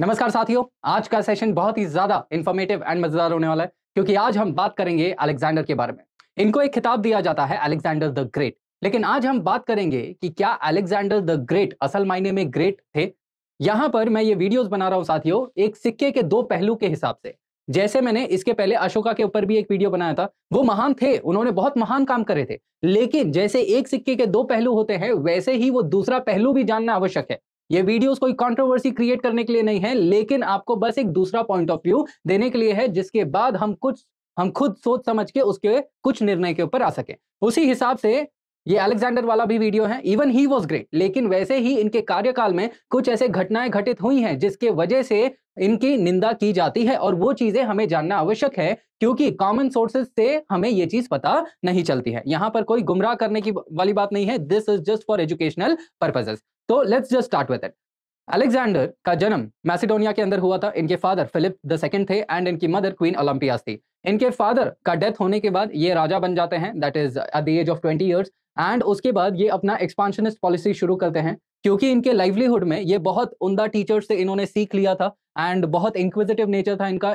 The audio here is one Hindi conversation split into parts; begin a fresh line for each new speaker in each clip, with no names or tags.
नमस्कार साथियों आज का सेशन बहुत ही ज्यादा इन्फॉर्मेटिव एंड मजेदार होने वाला है क्योंकि आज हम बात करेंगे अलेक्जेंडर के बारे में इनको एक खिताब दिया जाता है अलेक्जेंडर द ग्रेट लेकिन आज हम बात करेंगे कि क्या अलेक्जेंडर द ग्रेट असल मायने में ग्रेट थे यहाँ पर मैं ये वीडियोज बना रहा हूँ साथियों एक सिक्के के दो पहलू के हिसाब से जैसे मैंने इसके पहले अशोका के ऊपर भी एक वीडियो बनाया था वो महान थे उन्होंने बहुत महान काम करे थे लेकिन जैसे एक सिक्के के दो पहलू होते हैं वैसे ही वो दूसरा पहलू भी जानना आवश्यक है ये वीडियोस कोई कंट्रोवर्सी क्रिएट करने के लिए नहीं है लेकिन आपको बस एक दूसरा पॉइंट ऑफ व्यू देने के लिए है जिसके बाद हम कुछ हम खुद सोच समझ के उसके कुछ निर्णय के ऊपर आ सके उसी हिसाब से ये अलेक्जेंडर वाला भी वीडियो है इवन ही वॉज ग्रेट लेकिन वैसे ही इनके कार्यकाल में कुछ ऐसे घटनाएं घटित हुई हैं जिसके वजह से इनकी निंदा की जाती है और वो चीजें हमें जानना आवश्यक है क्योंकि कॉमन सोर्सेज से हमें ये चीज पता नहीं चलती है यहाँ पर कोई गुमराह करने की वाली बात नहीं है this is just for educational purposes तो let's just start with it Alexander का जन्म मैसेडोनिया के अंदर हुआ था इनके father Philip the second and एंड इनकी मदर क्वीन ओलंपियास थी इनके फादर का डेथ होने के बाद ये राजा बन जाते हैं that is at the age of twenty years and उसके बाद ये अपना एक्सपांशनिस्ट पॉलिसी शुरू करते हैं क्योंकि इनके लाइवलीहुड में ये बहुत उमदा टीचर्स से इन्होंने सीख लिया था एंड बहुत इंक्विजिटिव नेचर था इनका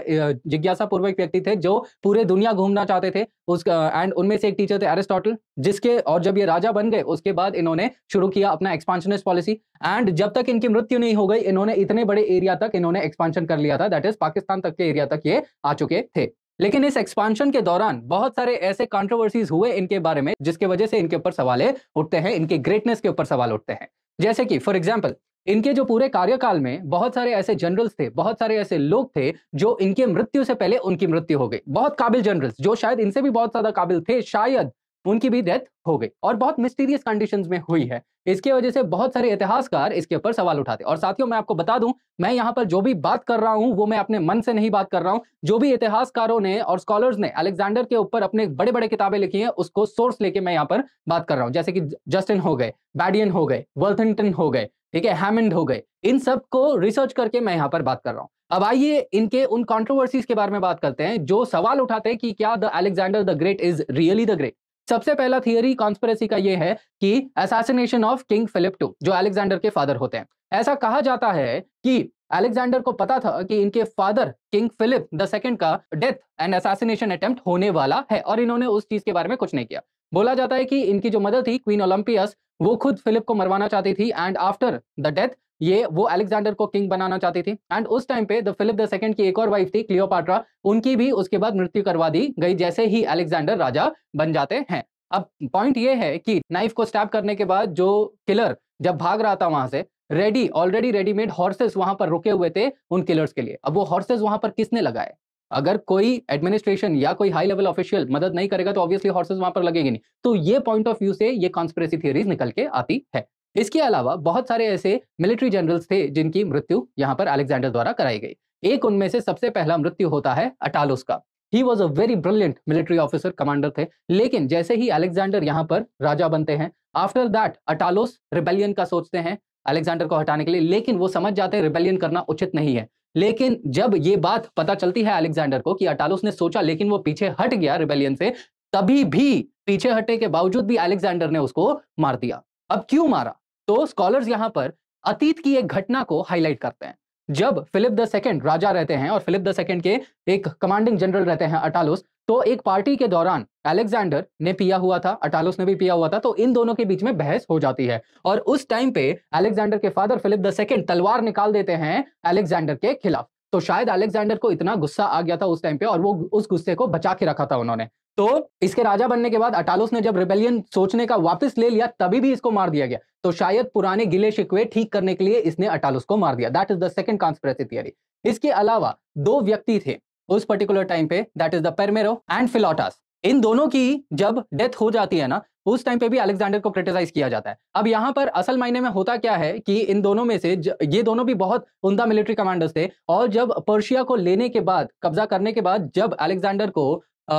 जिज्ञासा पूर्वक व्यक्ति थे जो पूरे दुनिया घूमना चाहते थे उसका एंड उनमें से एक टीचर थे एरिस्टोटल जिसके और जब ये राजा बन गए उसके बाद इन्होंने शुरू किया अपना एक्सपांशनिस्ट पॉलिसी एंड जब तक इनकी मृत्यु नहीं हो गई इन्होंने इतने बड़े एरिया तक इन्होंने एक्सपांशन कर लिया था दैट इज पाकिस्तान तक के एरिया तक ये आ चुके थे लेकिन इस एक्सपांशन के दौरान बहुत सारे ऐसे कॉन्ट्रोवर्सीज हुए इनके बारे में जिसके वजह से इनके ऊपर सवाल उठते हैं इनके ग्रेटनेस के ऊपर सवाल उठते हैं जैसे कि फॉर एग्जाम्पल इनके जो पूरे कार्यकाल में बहुत सारे ऐसे जनरल्स थे बहुत सारे ऐसे लोग थे जो इनके मृत्यु से पहले उनकी मृत्यु हो गई बहुत काबिल जनरल्स जो शायद इनसे भी बहुत ज्यादा काबिल थे शायद उनकी भी डेथ हो गई और बहुत मिस्टीरियस कंडीशंस में हुई है इसके वजह से बहुत सारे इतिहासकार इसके ऊपर सवाल उठाते और साथियों मैं आपको बता दूं मैं यहां पर जो भी बात कर रहा हूं वो मैं अपने मन से नहीं बात कर रहा हूं जो भी इतिहासकारों ने और स्कॉलर्स ने अलेक्जेंडर के ऊपर अपने बड़े बड़े किताबें लिखी हैं उसको सोर्स लेके मैं यहाँ पर बात कर रहा हूँ जैसे कि जस्टिन हो गए बैडियन हो गए वर्थिंगटन हो गए ठीक है हेमंड हो गए इन सब को रिसर्च करके मैं यहाँ पर बात कर रहा हूँ अब आइए इनके उन कॉन्ट्रोवर्सीज के बारे में बात करते हैं जो सवाल उठाते हैं कि क्या the Alexander the great is really the great सबसे पहला थियरी कॉन्स्परेसी का ये है कि assassination of king Philip two जो अलेक्जेंडर के फादर होते हैं ऐसा कहा जाता है कि अलेक्जेंडर को पता था कि इनके father king Philip the second का डेथ एंड असासिनेशन अटेम्प्ट होने वाला है और इन्होंने उस चीज के बारे में कुछ नहीं किया बोला जाता है कि इनकी जो मदर थी क्वीन ओलंपियस वो खुद फिलिप को मरवाना चाहती थी एंड आफ्टर द डेथ ये वो अलेक्जेंडर को किंग बनाना चाहती थी एंड उस टाइम पे द फिलिप द सेकंड की एक और वाइफ थी क्लियोपाट्रा उनकी भी उसके बाद मृत्यु करवा दी गई जैसे ही अलेक्जेंडर राजा बन जाते हैं अब पॉइंट ये है कि नाइफ को स्टैप करने के बाद जो किलर जब भाग रहा था वहां से रेडी ऑलरेडी रेडीमेड हॉर्सेस वहां पर रुके हुए थे उन किलर्स के लिए अब वो हॉर्सेस वहां पर किसने लगाए अगर कोई एडमिनिस्ट्रेशन या कोई हाई लेवल ऑफिशियल मदद नहीं करेगा तो ऑब्वियसली हॉर्सेस वहां पर लगेंगे नहीं तो ये पॉइंट ऑफ व्यू से ये कॉन्स्परेसी थियरीज निकल के आती है इसके अलावा बहुत सारे ऐसे मिलिट्री जनरल्स थे जिनकी मृत्यु यहाँ पर अलेक्जेंडर द्वारा कराई गई एक उनमें से सबसे पहला मृत्यु होता है अटालोस का ही was a very brilliant military officer commander थे लेकिन जैसे ही अलेक्जेंडर यहाँ पर राजा बनते हैं आफ्टर दैट अटालोस रिबेलियन का सोचते हैं अलेक्जेंडर को हटाने के लिए लेकिन वो समझ जाते हैं रिबेलियन करना उचित नहीं है लेकिन जब ये बात पता चलती है अलेक्जेंडर को कि अटालोस ने सोचा लेकिन वो पीछे हट गया रिबेलियन से तभी भी पीछे हटने के बावजूद भी अलेक्जेंडर ने उसको मार दिया अब क्यों मारा तो स्कॉलर्स यहां पर अतीत की एक घटना को हाईलाइट करते हैं जब फिलिप द सेकेंड राजा रहते हैं और फिलिप द सेकेंड के एक कमांडिंग जनरल रहते हैं अटालोस तो एक पार्टी के दौरान अलेक्जेंडर ने पिया हुआ था अटालोस ने भी पिया हुआ था तो इन दोनों के बीच में बहस हो जाती है और उस टाइम पे अलेक्जेंडर के फादर फिलिप द सेकेंड तलवार निकाल देते हैं अलेक्जेंडर के खिलाफ तो शायद अलेक्जेंडर को इतना गुस्सा आ गया था उस टाइम पे और वो उस गुस्से को बचा के रखा था उन्होंने तो इसके राजा बनने के बाद अटालोस ने जब रिबेलियन सोचने का वापस ले लिया तभी भी इसको मार दिया गया तो शायद पुराने गिले शिकवे ठीक करने के लिए इसने अटालोस को मार दिया that is the second conspiracy theory इसके अलावा दो व्यक्ति थे उस पर्टिकुलर टाइम पे that is the Parmenion and Philotas इन दोनों की जब डेथ हो जाती है ना उस टाइम पे भी अलेक्जेंडर को क्रिटिसाइज किया जाता है अब यहाँ पर असल मायने में होता क्या है कि इन दोनों में से ये दोनों भी बहुत उमदा मिलिट्री कमांडर्स थे और जब पर्शिया को लेने के बाद कब्जा करने के बाद जब अलेक्जेंडर को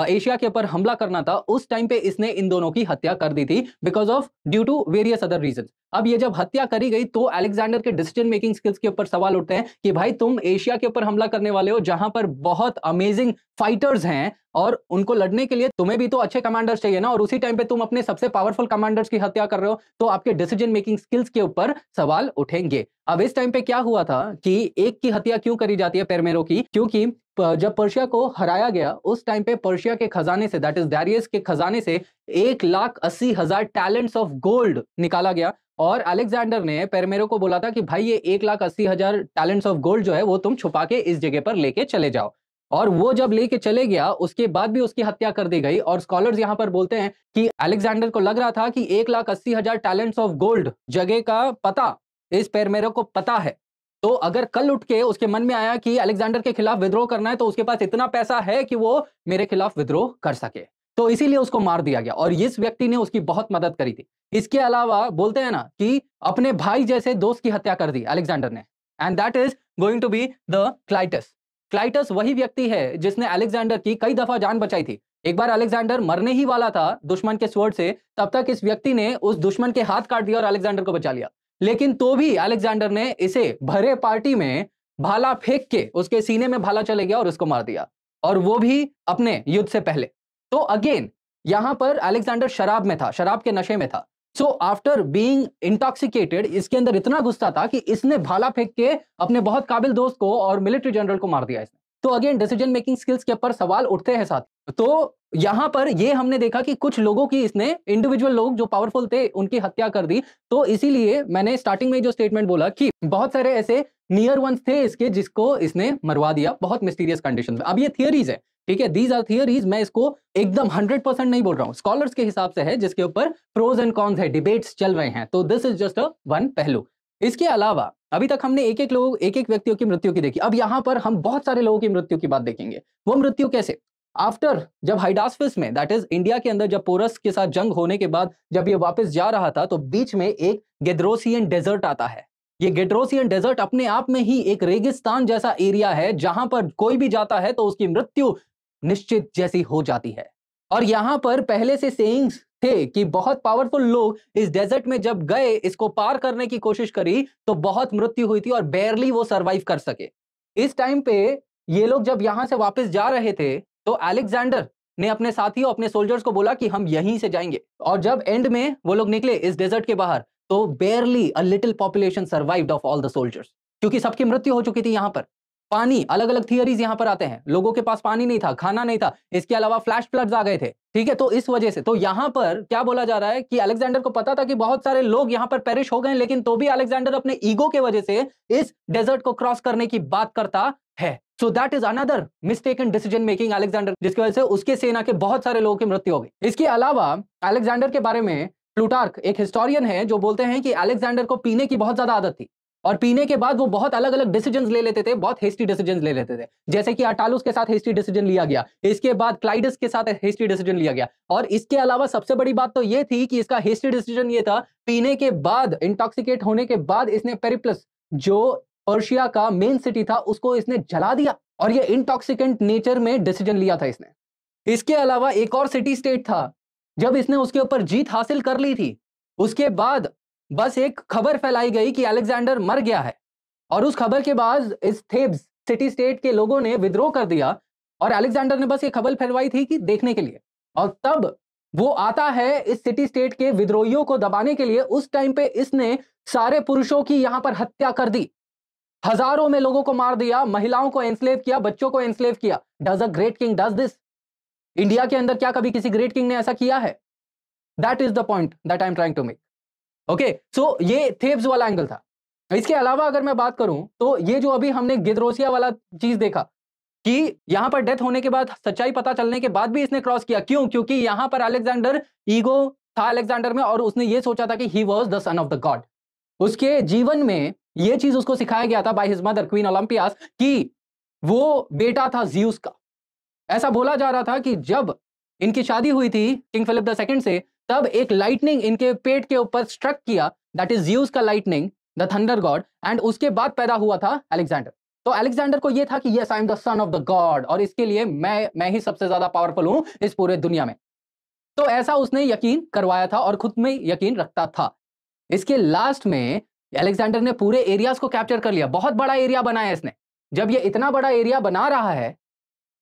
एशिया के ऊपर हमला करना था उस टाइम पे इसने इन दोनों की हत्या कर दी थी because of due to various other reason अब ये जब हत्या करी गई तो अलेक्जेंडर के डिसीजन मेकिंग स्किल्स के ऊपर सवाल उठते हैं कि भाई तुम एशिया के ऊपर हमला करने वाले हो जहां पर बहुत अमेजिंग फाइटर्स हैं और उनको लड़ने के लिए तुम्हें भी तो अच्छे कमांडर्स चाहिए ना और उसी टाइम पे तुम अपने सबसे पावरफुल कमांडर्स की हत्या कर रहे हो तो आपके डिसीजन मेकिंग स्किल्स के ऊपर सवाल उठेंगे अब इस टाइम पे क्या हुआ था कि एक की हत्या क्यों करी जाती है पेरमेरो की क्योंकि जब पर्शिया को हराया गया उस टाइम पे पर्शिया के खजाने से दैट इज डेरियस के खजाने से एक लाख अस्सी हजार टैलेंट्स ऑफ गोल्ड निकाला गया और अलेक्जेंडर ने पेरमेरो को बोला था कि भाई ये एक लाख अस्सी हजार टैलेंट्स ऑफ गोल्ड जो है वो तुम छुपा के इस जगह पर लेके चले जाओ और वो जब लेके चले गया उसके बाद भी उसकी हत्या कर दी गई और स्कॉलर्स यहाँ पर बोलते हैं कि अलेक्जेंडर को लग रहा था कि एक लाख अस्सी हजार टैलेंट्स ऑफ गोल्ड जगह का पता इस पेरमेरो को पता है तो अगर कल उठ के उसके मन में आया कि अलेक्जेंडर के खिलाफ विद्रोह करना है तो उसके पास इतना पैसा है कि वो मेरे खिलाफ विद्रोह कर सके तो इसीलिए उसको मार दिया गया और इस व्यक्ति ने उसकी बहुत मदद करी थी इसके अलावा बोलते हैं ना कि अपने भाई जैसे दोस्त की हत्या कर दी अलेक्जेंडर ने and that is going to be the Cleitus Cleitus वही व्यक्ति है जिसने अलेक्जेंडर की कई दफा जान बचाई थी एक बार अलेक्जेंडर मरने ही वाला था दुश्मन के स्वर्ड से तब तक इस व्यक्ति ने उस दुश्मन के हाथ काट दिया और अलेक्जेंडर को बचा लिया लेकिन तो भी अलेक्जेंडर ने इसे भरे पार्टी में भाला फेंक के उसके सीने में भाला चले गया और उसको मार दिया और वो भी अपने युद्ध से पहले तो अगेन यहां पर अलेक्जेंडर शराब में था शराब के नशे में था सो आफ्टर बीइंग इंटॉक्सिकेटेड इसके अंदर इतना गुस्सा था कि इसने भाला फेंक के अपने बहुत काबिल दोस्त को और मिलिट्री जनरल को मार दिया इसने तो अगेन डिसीजन मेकिंग स्किल्स के ऊपर सवाल उठते हैं साथ तो यहां पर ये हमने देखा कि कुछ लोगों की इसने इंडिविजुअल लोग जो पावरफुल थे उनकी हत्या कर दी तो इसीलिए मैंने स्टार्टिंग में जो स्टेटमेंट बोला कि बहुत सारे ऐसे नियर वंस थे इसके जिसको इसने मरवा दिया बहुत मिस्टीरियस कंडीशन अब ये थियरीज है ठीक है दीज आर थियरीज मैं इसको एकदम हंड्रेड परसेंट नहीं बोल रहा हूँ स्कॉलर्स के हिसाब से है जिसके ऊपर प्रोज एंड कॉन्स है डिबेट्स चल रहे हैं तो this is just a one पहलू इसके अलावा अभी तक हमने एक एक लोग एक एक व्यक्तियों की मृत्यु की देखी अब यहां पर हम बहुत सारे लोगों की मृत्यु की बात देखेंगे वो मृत्यु कैसे आफ्टर जब हाइडासफिस में दैट इज इंडिया के अंदर जब पोरस के साथ जंग होने के बाद जब ये वापस जा रहा था तो बीच में एक गेद्रोसियन डेजर्ट आता है ये गेड्रोसियन डेजर्ट अपने आप में ही एक रेगिस्तान जैसा एरिया है जहां पर कोई भी जाता है तो उसकी मृत्यु निश्चित जैसी हो जाती है और यहाँ पर पहले से सेइंग्स थे कि बहुत पावरफुल लोग इस डेजर्ट में जब गए इसको पार करने की कोशिश करी तो बहुत मृत्यु हुई थी और बेरली वो सरवाइव कर सके इस टाइम पे ये लोग जब यहां से वापस जा रहे थे तो अलेक्जेंडर ने अपने साथियों अपने सोल्जर्स को बोला कि हम यहीं से जाएंगे और जब एंड में वो लोग निकले इस डेजर्ट के बाहर तो barely a little population survived of all the soldiers क्योंकि सबकी मृत्यु हो चुकी थी यहाँ पर पानी अलग अलग थियरीज यहाँ पर आते हैं लोगों के पास पानी नहीं था खाना नहीं था इसके अलावा फ्लैश फ्लड्स आ गए थे ठीक है तो इस वजह से तो यहाँ पर क्या बोला जा रहा है कि अलेक्जेंडर को पता था कि बहुत सारे लोग यहाँ पर पेरिश हो गए लेकिन तो भी अलेक्जेंडर अपने ईगो के वजह से इस डेजर्ट को क्रॉस करने की बात करता है so that is another mistake and decision making Alexander जिसकी वजह से उसके सेना के बहुत सारे लोगों की मृत्यु हो गई इसके अलावा अलेक्जेंडर के बारे में प्लूटार्क एक हिस्टोरियन है जो बोलते हैं कि अलेक्जेंडर को पीने की बहुत ज्यादा आदत थी और पीने के बाद वो बहुत अलग अलग डिसीजन ले लेते थे बहुत हेस्टी डिसीजन ले लेते थे जैसे कि अटालुस के साथ हेस्टी डिसीजन लिया गया इसके बाद क्लाइडस के साथ हेस्टी डिसीजन लिया गया और इसके अलावा सबसे बड़ी बात तो ये थी कि इसका हेस्टी डिसीजन ये था पीने के बाद इंटॉक्सिकेट होने के बाद इसने पेरिप्लस जो पर्शिया का मेन सिटी था उसको इसने जला दिया और ये इंटॉक्सिकेंट नेचर में डिसीजन लिया था इसने इसके अलावा एक और सिटी स्टेट था जब इसने उसके ऊपर जीत हासिल कर ली थी उसके बाद बस एक खबर फैलाई गई कि अलेक्जेंडर मर गया है और उस खबर के बाद इस थेब्स सिटी स्टेट के लोगों ने विद्रोह कर दिया और अलेक्जेंडर ने बस ये खबर फैलवाई थी कि देखने के लिए और तब वो आता है इस सिटी स्टेट के विद्रोहियों को दबाने के लिए उस टाइम पे इसने सारे पुरुषों की यहां पर हत्या कर दी हजारों में लोगों को मार दिया महिलाओं को एंस्लेव किया बच्चों को एंस्लेव किया does a great king does this India के अंदर क्या कभी किसी ग्रेट किंग ने ऐसा किया है that is the point that I am trying to make okay so ये थेब्स वाला एंगल था इसके अलावा अगर मैं बात करूं तो ये जो अभी हमने गिद्रोसिया वाला चीज देखा कि यहां पर डेथ होने के बाद सच्चाई पता चलने के बाद भी इसने क्रॉस किया क्यों क्योंकि यहां पर अलेक्जेंडर ईगो था अलेक्जेंडर में और उसने ये सोचा था कि he was the son of the god उसके जीवन में ये चीज उसको सिखाया गया था by his mother queen Olympias कि वो बेटा था जीउस का ऐसा बोला जा रहा था कि जब इनकी शादी हुई थी किंग फिलिप द सेकंड से तब एक लाइटनिंग इनके पेट के ऊपर स्ट्रक किया दैट इज जीउस का lightning the thunder god and उसके बाद पैदा हुआ था अलेक्जेंडर तो अलेक्जेंडर को यह था कि yes I am the son of the god और इसके लिए मैं मैं ही सबसे ज्यादा पावरफुल हूं इस पूरे दुनिया में तो ऐसा उसने यकीन करवाया था और खुद में यकीन रखता था इसके लास्ट में एलेक्सेंडर ने पूरे एरियाज को कैप्चर कर लिया बहुत बड़ा एरिया बनाया इसने जब ये इतना बड़ा एरिया बना रहा है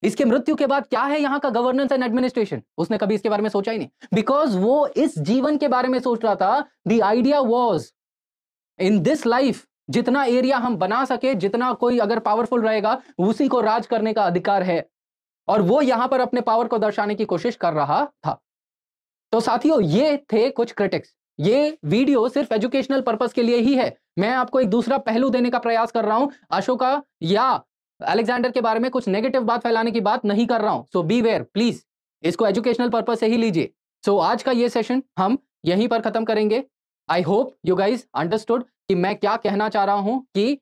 इसके मृत्यु के बाद क्या है यहाँ का गवर्नेंस एंड एडमिनिस्ट्रेशन उसने कभी इसके बारे में सोचा ही नहीं बिकॉज वो इस जीवन के बारे में सोच रहा था the idea was in this life जितना एरिया हम बना सके जितना कोई अगर पावरफुल रहेगा उसी को राज करने का अधिकार है और वो यहां पर अपने पावर को दर्शाने की कोशिश कर रहा था तो साथियों ये थे कुछ क्रिटिक्स ये वीडियो सिर्फ एजुकेशनल पर्पज के लिए ही है मैं आपको एक दूसरा पहलू देने का प्रयास कर रहा हूं अशोका या अलेक्जेंडर के बारे में कुछ नेगेटिव बात फैलाने की बात नहीं कर रहा हूं सो बी वेयर प्लीज इसको एजुकेशनल पर्पज से ही लीजिए सो so, आज का ये सेशन हम यहीं पर खत्म करेंगे I hope you guys understood कि मैं क्या कहना चाह रहा हूं कि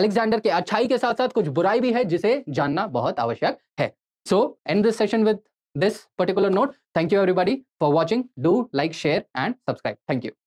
अलेक्जेंडर के अच्छाई के साथ साथ कुछ बुराई भी है जिसे जानना बहुत आवश्यक है so end this session with this particular note. Thank you everybody for watching. Do like, share and subscribe. Thank you.